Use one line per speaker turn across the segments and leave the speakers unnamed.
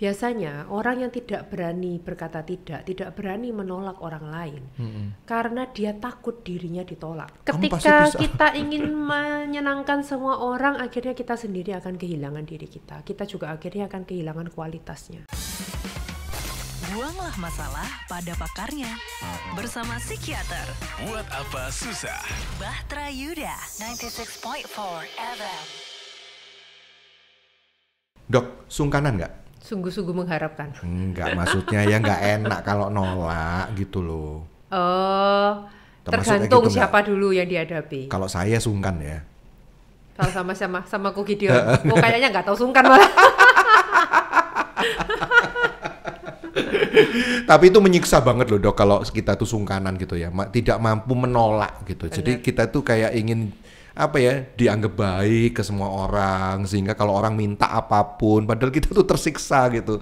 Biasanya orang yang tidak berani berkata tidak, tidak berani menolak orang lain hmm. karena dia takut dirinya ditolak. Ketika kita ingin menyenangkan semua orang, akhirnya kita sendiri akan kehilangan diri kita. Kita juga akhirnya akan kehilangan kualitasnya. Buanglah masalah pada pakarnya bersama psikiater.
Buat apa susah?
Bahtera Yuda 96.4 FM.
Dok, sungkanan nggak
sungguh-sungguh mengharapkan.
Enggak, maksudnya ya enggak enak kalau nolak gitu loh.
Oh, Termasuk tergantung gitu siapa enggak. dulu yang dihadapi.
Kalau saya sungkan ya.
Kalau sama sama sama aku Gideon, oh, kayaknya enggak tahu sungkan malah.
Tapi itu menyiksa banget loh dok kalau kita tuh sungkanan gitu ya, tidak mampu menolak gitu. Jadi kita tuh kayak ingin apa ya dianggap baik ke semua orang sehingga kalau orang minta apapun padahal kita tuh tersiksa gitu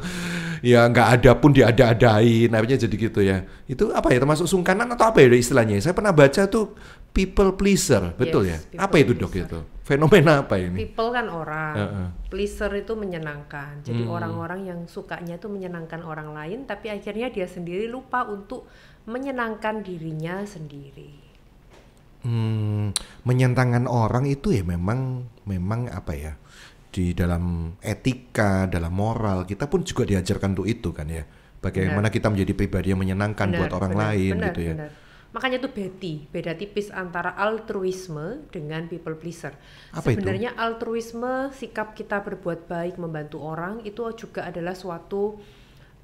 ya nggak ada pun diada-adain akhirnya jadi gitu ya itu apa ya termasuk sungkanan atau apa ya istilahnya saya pernah baca tuh people pleaser betul yes, ya apa itu dok itu fenomena apa ini
people kan orang uh -uh. pleaser itu menyenangkan jadi hmm. orang-orang yang sukanya itu menyenangkan orang lain tapi akhirnya dia sendiri lupa untuk menyenangkan dirinya sendiri
hmm, menyentangkan orang itu ya memang memang apa ya di dalam etika dalam moral kita pun juga diajarkan untuk itu kan ya bagaimana benar. kita menjadi pribadi yang menyenangkan benar, buat orang benar, lain benar, gitu ya
makanya tuh beti beda tipis antara altruisme dengan people pleaser Apa sebenarnya itu? altruisme sikap kita berbuat baik membantu orang itu juga adalah suatu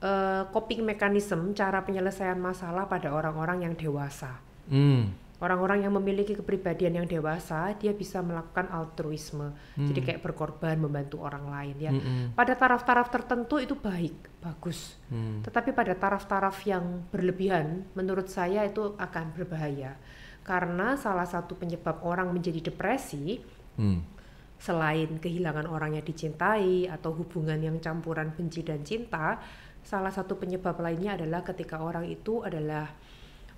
uh, coping mechanism cara penyelesaian masalah pada orang-orang yang dewasa hmm orang-orang yang memiliki kepribadian yang dewasa dia bisa melakukan altruisme hmm. jadi kayak berkorban membantu orang lain ya hmm. pada taraf-taraf tertentu itu baik bagus hmm. tetapi pada taraf-taraf yang berlebihan menurut saya itu akan berbahaya karena salah satu penyebab orang menjadi depresi hmm selain kehilangan orang yang dicintai atau hubungan yang campuran benci dan cinta, salah satu penyebab lainnya adalah ketika orang itu adalah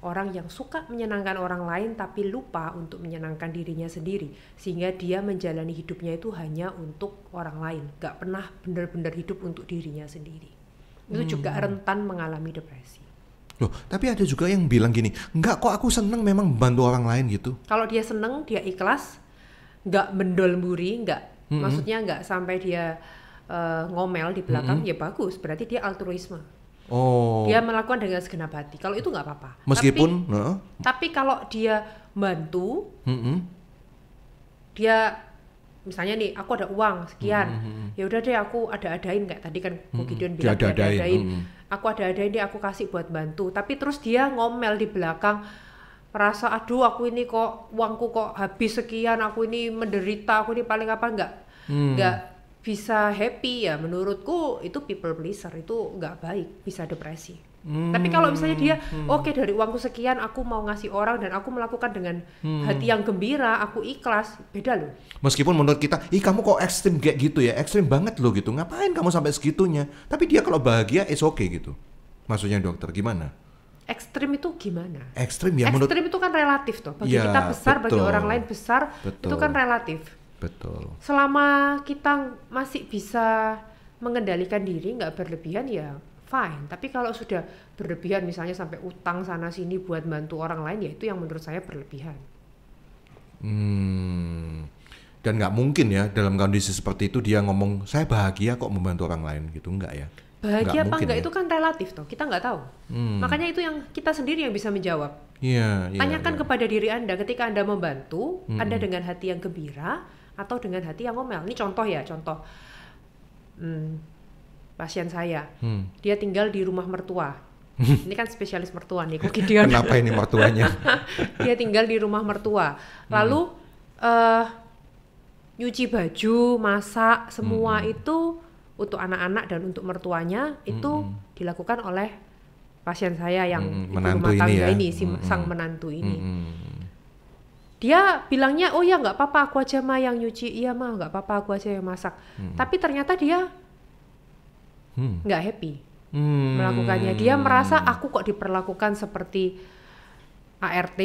orang yang suka menyenangkan orang lain tapi lupa untuk menyenangkan dirinya sendiri sehingga dia menjalani hidupnya itu hanya untuk orang lain gak pernah benar-benar hidup untuk dirinya sendiri itu hmm. juga rentan mengalami depresi
loh tapi ada juga yang bilang gini nggak kok aku seneng memang bantu orang lain gitu
kalau dia seneng dia ikhlas nggak mendol muri nggak -hmm. maksudnya nggak sampai dia uh, ngomel di belakang -hmm. ya bagus berarti dia altruisme
Oh. Dia
melakukan dengan segenap hati. Kalau itu nggak apa-apa. Meskipun. Tapi, uh. tapi kalau dia bantu, mm -hmm. dia misalnya nih aku ada uang sekian, mm -hmm. ya udah deh aku ada-adain kayak tadi kan mm -hmm. Gideon bilang ada-adain. Ada Aku ada-adain dia aku kasih buat bantu. Tapi terus dia ngomel di belakang merasa aduh aku ini kok uangku kok habis sekian aku ini menderita aku ini paling apa nggak hmm. nggak bisa happy ya menurutku itu people pleaser itu nggak baik bisa depresi hmm, tapi kalau misalnya dia hmm. oke okay, dari uangku sekian aku mau ngasih orang dan aku melakukan dengan hmm. hati yang gembira aku ikhlas beda loh
meskipun menurut kita ih kamu kok ekstrim kayak gitu ya ekstrim banget loh gitu ngapain kamu sampai segitunya tapi dia kalau bahagia is oke okay, gitu maksudnya dokter gimana
ekstrim itu gimana?
Ekstrim ya. Ekstrim menurut...
itu kan relatif toh. Bagi ya, kita besar, betul, bagi orang lain besar, betul. itu kan relatif. Betul. Selama kita masih bisa mengendalikan diri, nggak berlebihan ya fine. Tapi kalau sudah berlebihan misalnya sampai utang sana sini buat bantu orang lain ya itu yang menurut saya berlebihan.
Hmm. Dan nggak mungkin ya dalam kondisi seperti itu dia ngomong saya bahagia kok membantu orang lain gitu nggak ya?
Bahagia apa enggak ya? itu kan relatif toh kita nggak tahu. Hmm. Makanya itu yang kita sendiri yang bisa menjawab.
Iya. Yeah, yeah, Tanyakan yeah.
kepada diri anda ketika anda membantu, hmm. anda dengan hati yang gembira, atau dengan hati yang ngomel. Ini contoh ya, contoh. Hmm, pasien saya, hmm. dia tinggal di rumah mertua. ini kan spesialis mertua nih, Kok Gideon. Kenapa ini mertuanya? dia tinggal di rumah mertua. Hmm. Lalu hmm. uh, nyuci baju, masak, semua hmm. itu untuk anak-anak dan untuk mertuanya itu hmm, hmm. dilakukan oleh pasien saya yang hmm. di rumah tangga ini, ya. ini si hmm. sang menantu ini. Hmm dia bilangnya oh ya nggak apa-apa aku aja mah yang nyuci iya mah nggak apa-apa aku aja yang masak hmm. tapi ternyata dia hmm. nggak hmm. happy
hmm. melakukannya dia merasa
aku kok diperlakukan seperti ART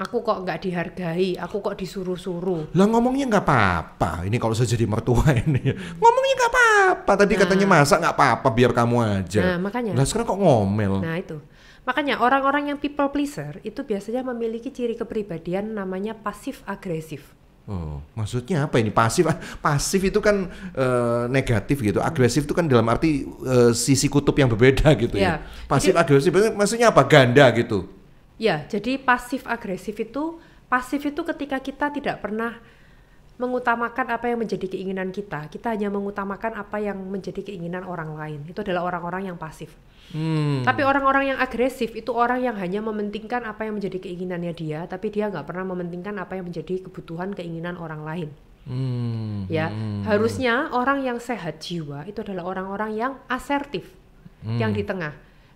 aku kok nggak dihargai aku kok disuruh-suruh
lah ngomongnya nggak apa-apa ini kalau saya jadi mertua ini
ngomongnya nggak apa-apa
tadi nah, katanya masak nggak apa-apa biar kamu aja nah makanya lah sekarang kok ngomel nah
itu Makanya orang-orang yang people pleaser itu biasanya memiliki ciri kepribadian namanya pasif agresif.
Oh, maksudnya apa ini pasif? Pasif itu kan e, negatif gitu, agresif itu kan dalam arti e, sisi kutub yang berbeda gitu ya. ya. Pasif jadi, agresif maksudnya apa? Ganda gitu.
Ya, jadi pasif agresif itu pasif itu ketika kita tidak pernah mengutamakan apa yang menjadi keinginan kita. Kita hanya mengutamakan apa yang menjadi keinginan orang lain. Itu adalah orang-orang yang pasif. Hmm. Tapi orang-orang yang agresif itu orang yang hanya mementingkan apa yang menjadi keinginannya dia, tapi dia nggak pernah mementingkan apa yang menjadi kebutuhan keinginan orang lain. Hmm. Ya, hmm. harusnya orang yang sehat jiwa itu adalah orang-orang yang asertif, hmm. yang di tengah.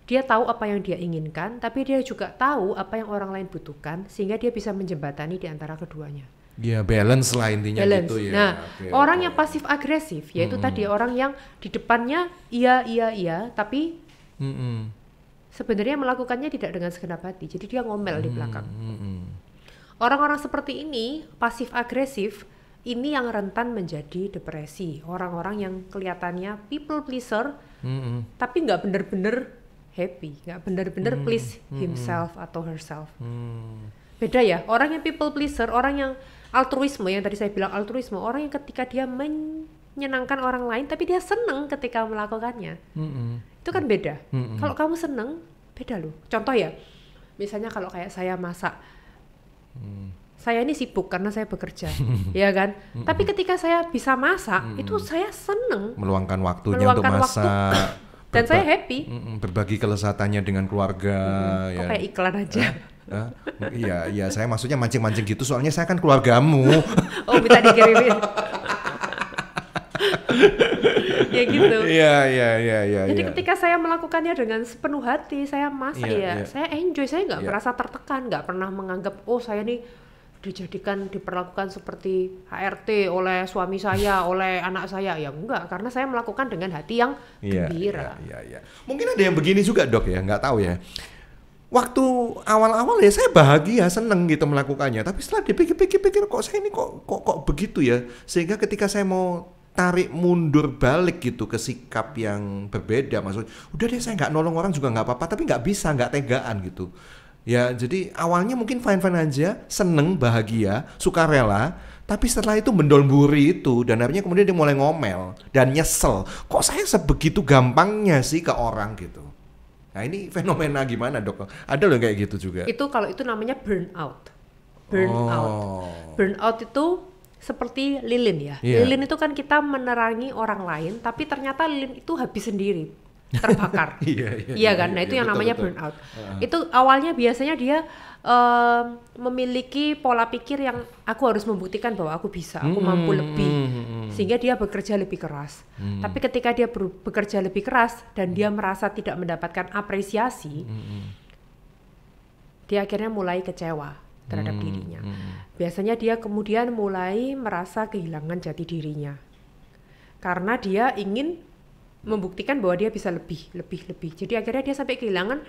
Dia tahu apa yang dia inginkan, tapi dia juga tahu apa yang orang lain butuhkan, sehingga dia bisa menjembatani di antara keduanya.
Ya balance lah intinya gitu balance. gitu ya. Nah okay, orang yang
pasif agresif yaitu mm -hmm. tadi orang yang di depannya iya iya iya tapi mm -hmm. sebenarnya melakukannya tidak dengan segenap hati jadi dia ngomel mm -hmm. di belakang. Mm -hmm. Orang-orang seperti ini pasif agresif ini yang rentan menjadi depresi orang-orang yang kelihatannya people pleaser mm -hmm. tapi nggak bener-bener happy nggak bener-bener mm -hmm. please himself mm -hmm. atau herself. Mm -hmm. Beda ya orang yang people pleaser orang yang altruisme yang tadi saya bilang altruisme orang yang ketika dia menyenangkan orang lain tapi dia seneng ketika melakukannya mm-hmm. itu kan beda mm-hmm. kalau kamu seneng beda loh contoh ya misalnya kalau kayak saya masak mm. saya ini sibuk karena saya bekerja ya kan mm-hmm. tapi ketika saya bisa masak mm-hmm. itu saya seneng
meluangkan waktunya meluangkan untuk masak waktu. dan saya happy berbagi kelesatannya dengan keluarga hmm, ya. kayak iklan aja eh, Uh, Iya, iya. Saya maksudnya mancing-mancing gitu. Soalnya saya kan keluargamu. oh, minta dikirimin. ya gitu. Iya, iya, iya, iya. Jadi ya. ketika
saya melakukannya dengan sepenuh hati, saya masak iya, ya, ya. ya. saya enjoy, saya nggak ya. merasa tertekan, nggak pernah menganggap oh saya nih dijadikan diperlakukan seperti HRT oleh suami saya, oleh anak saya. Ya enggak, karena saya melakukan dengan hati yang iya,
gembira. Iya, iya, iya. Mungkin ada yang begini juga, Dok ya, nggak tahu ya waktu awal-awal ya saya bahagia seneng gitu melakukannya tapi setelah dipikir-pikir-pikir kok saya ini kok kok kok begitu ya sehingga ketika saya mau tarik mundur balik gitu ke sikap yang berbeda maksudnya udah deh saya nggak nolong orang juga nggak apa-apa tapi nggak bisa nggak tegaan gitu ya jadi awalnya mungkin fine fine aja seneng bahagia suka rela tapi setelah itu mendolburi itu dan akhirnya kemudian dia mulai ngomel dan nyesel kok saya sebegitu gampangnya sih ke orang gitu Nah ini fenomena gimana dok? Ada loh kayak gitu juga. Itu
kalau itu namanya burnout. Burnout. Oh. Burnout itu seperti lilin ya. Yeah. Lilin itu kan kita menerangi orang lain, tapi ternyata lilin itu habis sendiri
terbakar. Iya, iya, iya, iya kan? Iya, nah, itu iya, yang betul, namanya betul. burnout. Uh. Itu
awalnya biasanya dia uh, memiliki pola pikir yang aku harus membuktikan bahwa aku bisa, aku hmm, mampu lebih. Hmm, hmm, hmm. sehingga dia bekerja lebih keras. Hmm. Tapi ketika dia bekerja lebih keras dan hmm. dia merasa tidak mendapatkan apresiasi, hmm. dia akhirnya mulai kecewa terhadap hmm, dirinya. Hmm. Biasanya dia kemudian mulai merasa kehilangan jati dirinya. Karena dia ingin membuktikan bahwa dia bisa lebih, lebih, lebih. Jadi akhirnya dia sampai kehilangan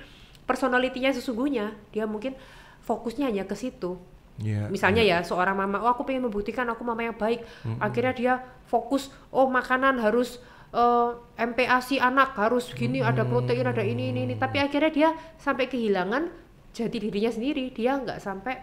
personalitinya sesungguhnya. Dia mungkin fokusnya hanya ke situ. Yeah, Misalnya yeah. ya seorang mama, oh aku pengen membuktikan aku mama yang baik. Mm -hmm. Akhirnya dia fokus, oh makanan harus uh, eh, MPASI anak harus gini, mm -hmm. ada protein, ada ini, ini, ini. Tapi akhirnya dia sampai kehilangan jadi dirinya sendiri. Dia nggak sampai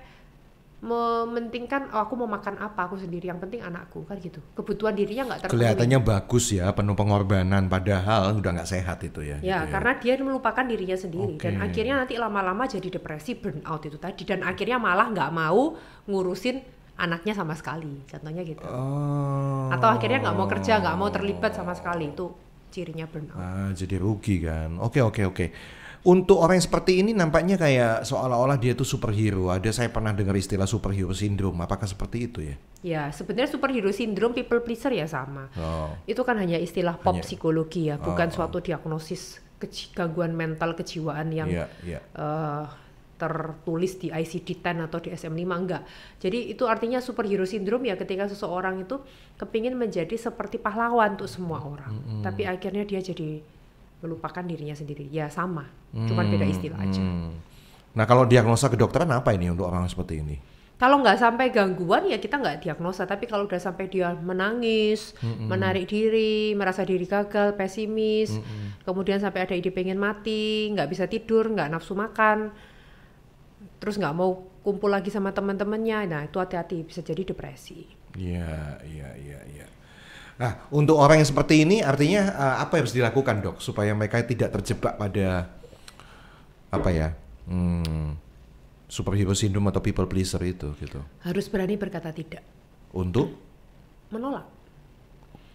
mementingkan oh, aku mau makan apa aku sendiri yang penting anakku kan gitu kebutuhan dirinya nggak terpenuhi kelihatannya
bagus ya penuh pengorbanan padahal udah nggak sehat itu ya ya gitu ya. karena
dia melupakan dirinya sendiri okay. dan akhirnya nanti lama-lama jadi depresi burnout itu tadi dan akhirnya malah nggak mau ngurusin anaknya sama sekali contohnya gitu oh. atau akhirnya nggak mau kerja nggak mau terlibat sama sekali itu cirinya burnout
ah, jadi rugi kan oke okay, oke okay, oke okay untuk orang yang seperti ini nampaknya kayak seolah-olah dia tuh superhero. Ada saya pernah dengar istilah superhero syndrome. Apakah seperti itu ya?
Ya, sebenarnya superhero syndrome people pleaser ya sama. Oh. Itu kan hanya istilah pop hanya. psikologi ya, bukan oh, suatu diagnosis gangguan mental kejiwaan yang yeah, yeah. Uh, tertulis di ICD-10 atau di SM5 enggak. Jadi itu artinya superhero syndrome ya ketika seseorang itu kepingin menjadi seperti pahlawan untuk semua orang, mm -hmm. tapi akhirnya dia jadi melupakan dirinya sendiri. Ya sama, hmm. cuman beda istilah aja.
Hmm. Nah kalau diagnosa kedokteran apa ini untuk orang seperti ini?
Kalau nggak sampai gangguan ya kita nggak diagnosa, tapi kalau udah sampai dia menangis, mm menarik diri, merasa diri gagal, pesimis, mm kemudian sampai ada ide pengen mati, nggak bisa tidur, nggak nafsu makan, terus nggak mau kumpul lagi sama teman-temannya, nah itu hati-hati bisa jadi depresi.
Iya, iya, iya, iya. Nah, untuk orang yang seperti ini artinya uh, apa yang harus dilakukan, Dok, supaya mereka tidak terjebak pada apa ya? Hmm, superhero syndrome atau people pleaser itu gitu.
Harus berani berkata tidak. Untuk menolak.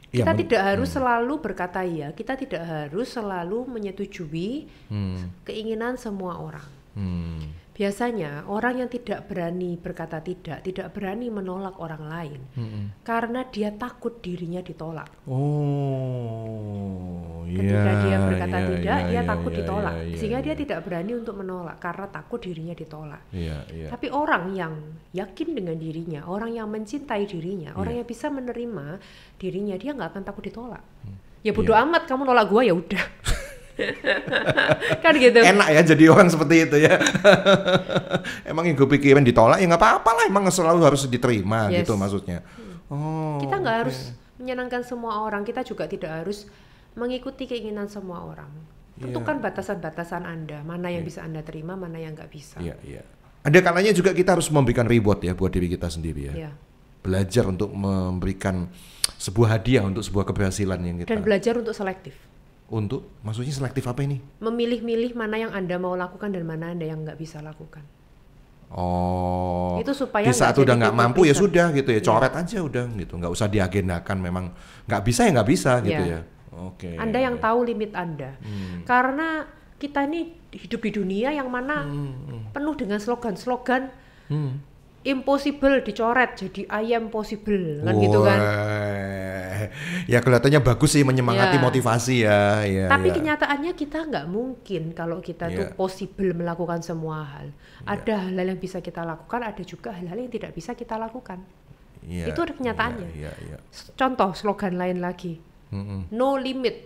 Ya, kita men tidak harus hmm.
selalu berkata ya, kita tidak harus selalu menyetujui hmm. keinginan semua orang. Hmm Biasanya orang yang tidak berani berkata tidak, tidak berani menolak orang lain hmm. karena dia takut dirinya ditolak.
Oh, ketika yeah, dia berkata yeah, tidak, yeah, dia iya, takut iya, ditolak, iya, sehingga dia
tidak berani untuk menolak karena takut dirinya ditolak. Tapi orang yang yakin dengan dirinya, orang yang mencintai dirinya, orang yang bisa menerima dirinya, dia nggak akan takut ditolak. mm. Ya bodoh amat kamu nolak gua ya udah. kan gitu. Enak
ya jadi orang seperti itu ya. emang yang gue ditolak ya nggak apa-apa lah. Emang selalu harus diterima yes. gitu maksudnya. Oh. Kita nggak okay. harus
menyenangkan semua orang. Kita juga tidak harus mengikuti keinginan semua orang. Tentukan yeah. batasan-batasan Anda. Mana yang yeah. bisa Anda terima, mana yang nggak bisa. Iya, yeah, iya.
Yeah. Ada kalanya juga kita harus memberikan reward ya buat diri kita sendiri ya. Yeah belajar untuk memberikan sebuah hadiah untuk sebuah keberhasilan yang kita dan
belajar untuk selektif
untuk maksudnya selektif apa ini?
Memilih-milih mana yang Anda mau lakukan dan mana Anda yang nggak bisa lakukan.
Oh. Itu supaya di saat udah nggak mampu ya sudah gitu ya, iya. coret ya. aja udah gitu, nggak usah diagendakan memang nggak bisa ya nggak bisa gitu ya. ya. Oke. Okay, anda yang
tahu limit Anda. Hmm. Karena kita ini hidup di dunia yang mana hmm. hmm. penuh dengan slogan-slogan hmm impossible dicoret jadi ayam possible kan Wah. gitu kan
ya kelihatannya bagus sih menyemangati ya. motivasi ya, ya tapi ya.
kenyataannya kita nggak mungkin kalau kita ya. tuh possible melakukan semua hal ya. ada hal-hal yang bisa kita lakukan ada juga hal-hal yang tidak bisa kita lakukan
ya. itu ada kenyataannya ya, ya, ya.
contoh slogan lain lagi mm -mm. no limit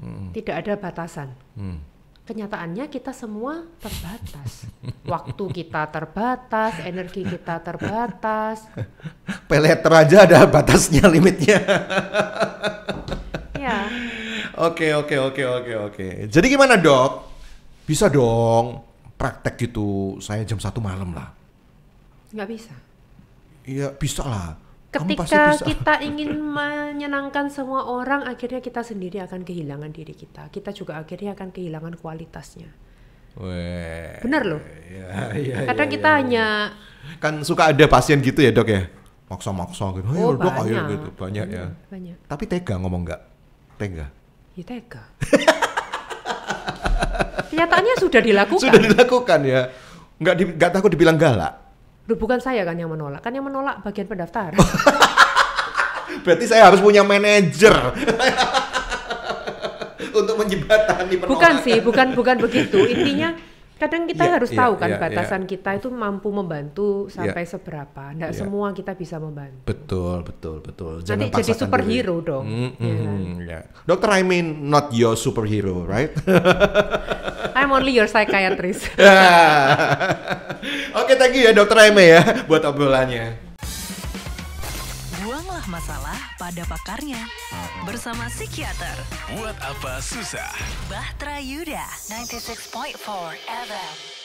mm -mm. tidak ada batasan mm kenyataannya kita semua terbatas. Waktu kita terbatas, energi kita terbatas.
Peleter aja ada batasnya, limitnya. ya. Oke, oke, oke, oke, oke. Jadi gimana dok? Bisa dong praktek gitu, saya jam satu malam lah. Nggak bisa. Iya, bisa lah ketika kita ingin
menyenangkan semua orang akhirnya kita sendiri akan kehilangan diri kita kita juga akhirnya akan kehilangan kualitasnya
Weh, bener loh ya, ya, kadang ya, kita ya. hanya kan suka ada pasien gitu ya dok ya maksa-maksa gitu oh, ayo oh, dok ayo gitu banyak ya. hmm, ya banyak. tapi tega ngomong nggak tega
ya tega kenyataannya sudah dilakukan sudah
dilakukan ya nggak di, nggak takut dibilang galak
Loh, bukan saya kan yang menolak, kan yang menolak bagian pendaftar.
Berarti saya harus punya manajer untuk menjembatani Bukan sih, bukan bukan begitu. Intinya
kadang kita yeah, harus yeah, tahu kan yeah, batasan yeah. kita itu mampu membantu iya. sampai yeah. seberapa. Tidak yeah. semua kita bisa membantu.
Betul, betul, betul. Jangan Nanti jadi superhero dong. Mm -hmm, yeah. Dokter, I mean not your superhero, right?
I'm only your psychiatrist.
Ya. Oke, okay, thank you ya Dokter Eme ya buat obrolannya.
Buanglah masalah pada pakarnya bersama psikiater. Buat apa susah?
Bahtera Yuda 96.4 FM.